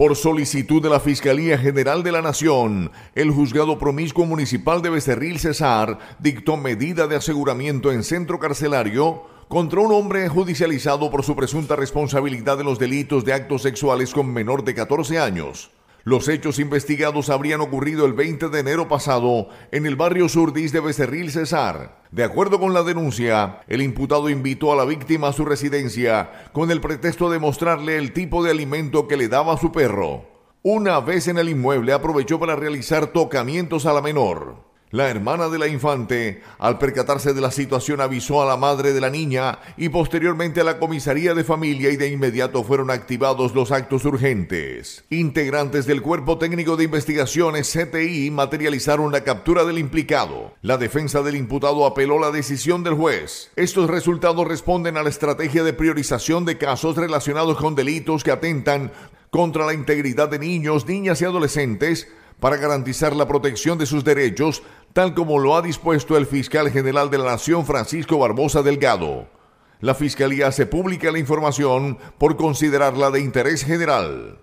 Por solicitud de la Fiscalía General de la Nación, el juzgado promiscuo municipal de Becerril Cesar dictó medida de aseguramiento en centro carcelario contra un hombre judicializado por su presunta responsabilidad de los delitos de actos sexuales con menor de 14 años. Los hechos investigados habrían ocurrido el 20 de enero pasado en el barrio Surdis de Becerril Cesar. De acuerdo con la denuncia, el imputado invitó a la víctima a su residencia con el pretexto de mostrarle el tipo de alimento que le daba a su perro. Una vez en el inmueble aprovechó para realizar tocamientos a la menor. La hermana de la infante, al percatarse de la situación, avisó a la madre de la niña y posteriormente a la comisaría de familia y de inmediato fueron activados los actos urgentes. Integrantes del Cuerpo Técnico de Investigaciones CTI materializaron la captura del implicado. La defensa del imputado apeló la decisión del juez. Estos resultados responden a la estrategia de priorización de casos relacionados con delitos que atentan contra la integridad de niños, niñas y adolescentes para garantizar la protección de sus derechos, tal como lo ha dispuesto el fiscal general de la Nación, Francisco Barbosa Delgado. La Fiscalía hace pública la información por considerarla de interés general.